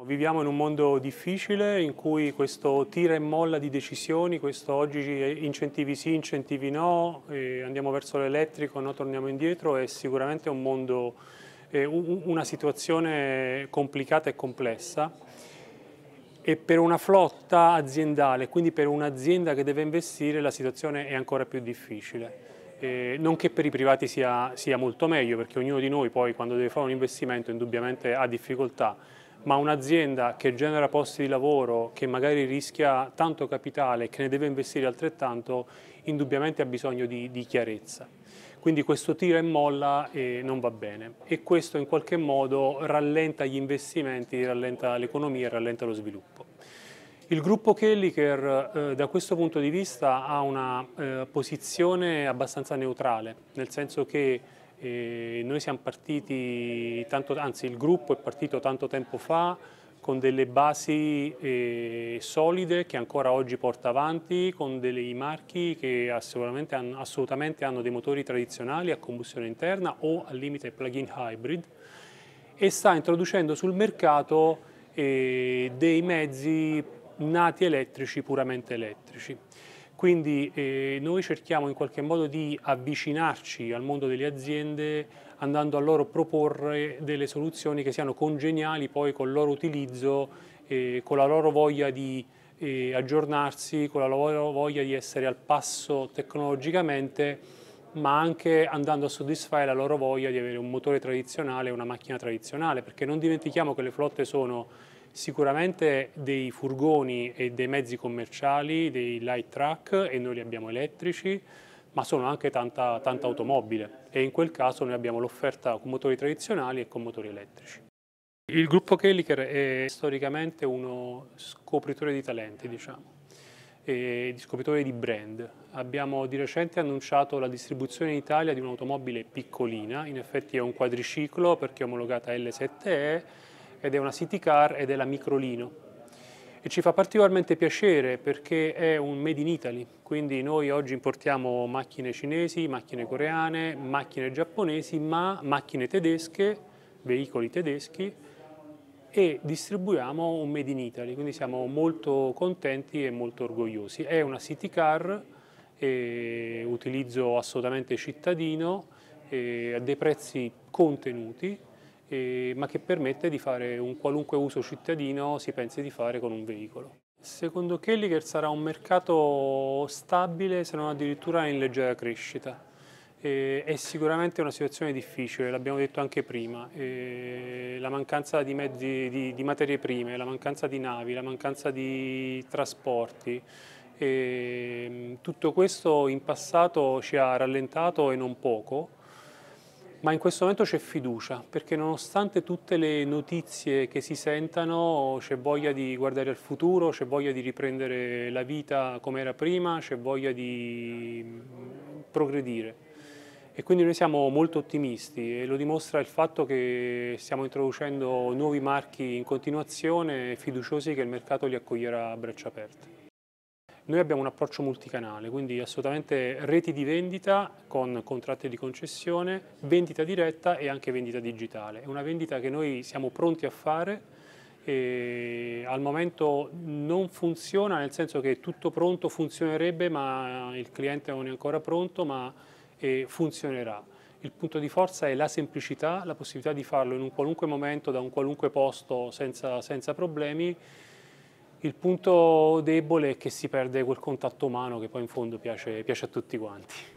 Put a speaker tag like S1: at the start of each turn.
S1: Viviamo in un mondo difficile in cui questo tira e molla di decisioni, questo oggi incentivi sì, incentivi no, andiamo verso l'elettrico, no, torniamo indietro, è sicuramente un mondo, una situazione complicata e complessa e per una flotta aziendale, quindi per un'azienda che deve investire, la situazione è ancora più difficile. Eh, non che per i privati sia, sia molto meglio, perché ognuno di noi poi quando deve fare un investimento indubbiamente ha difficoltà, ma un'azienda che genera posti di lavoro, che magari rischia tanto capitale e che ne deve investire altrettanto, indubbiamente ha bisogno di, di chiarezza. Quindi questo tira e molla eh, non va bene e questo in qualche modo rallenta gli investimenti, rallenta l'economia e rallenta lo sviluppo. Il gruppo Kelliker eh, da questo punto di vista ha una eh, posizione abbastanza neutrale, nel senso che noi siamo partiti, tanto, anzi il gruppo è partito tanto tempo fa con delle basi eh, solide che ancora oggi porta avanti, con dei marchi che hanno, assolutamente hanno dei motori tradizionali a combustione interna o al limite plug-in hybrid e sta introducendo sul mercato eh, dei mezzi nati elettrici, puramente elettrici. Quindi eh, noi cerchiamo in qualche modo di avvicinarci al mondo delle aziende andando a loro proporre delle soluzioni che siano congeniali poi col loro utilizzo, eh, con la loro voglia di eh, aggiornarsi, con la loro voglia di essere al passo tecnologicamente ma anche andando a soddisfare la loro voglia di avere un motore tradizionale una macchina tradizionale, perché non dimentichiamo che le flotte sono Sicuramente dei furgoni e dei mezzi commerciali, dei light truck e noi li abbiamo elettrici, ma sono anche tanta, tanta automobile e in quel caso noi abbiamo l'offerta con motori tradizionali e con motori elettrici. Il gruppo Kelliker è storicamente uno scopritore di talenti, diciamo, e scopritore di brand. Abbiamo di recente annunciato la distribuzione in Italia di un'automobile piccolina, in effetti è un quadriciclo perché è omologata L7E, ed è una city car ed è la Microlino. E ci fa particolarmente piacere perché è un made in Italy, quindi noi oggi importiamo macchine cinesi, macchine coreane, macchine giapponesi, ma macchine tedesche, veicoli tedeschi e distribuiamo un made in Italy, quindi siamo molto contenti e molto orgogliosi. È una city car, utilizzo assolutamente cittadino, a dei prezzi contenuti eh, ma che permette di fare un qualunque uso cittadino si pensi di fare con un veicolo. Secondo Kelliger sarà un mercato stabile se non addirittura in leggera crescita. Eh, è sicuramente una situazione difficile, l'abbiamo detto anche prima, eh, la mancanza di, mezzi, di, di, materie prime, la mancanza di navi, la mancanza di trasporti, eh, tutto questo in passato ci ha rallentato e non poco, ma in questo momento c'è fiducia, perché nonostante tutte le notizie che si sentano, c'è voglia di guardare al futuro, c'è voglia di riprendere la vita come era prima, c'è voglia di mm, progredire. E quindi noi siamo molto ottimisti e lo dimostra il fatto che stiamo introducendo nuovi marchi in continuazione, fiduciosi che il mercato li accoglierà a braccia aperte. Noi abbiamo un approccio multicanale, quindi assolutamente reti di vendita con contratti di concessione, vendita diretta e anche vendita digitale. È una vendita che noi siamo pronti a fare e al momento non funziona, nel senso che tutto pronto funzionerebbe, ma il cliente non è ancora pronto, ma funzionerà. Il punto di forza è la semplicità, la possibilità di farlo in un qualunque momento, da un qualunque posto, senza, senza problemi il punto debole è che si perde quel contatto umano che poi in fondo piace, piace a tutti quanti.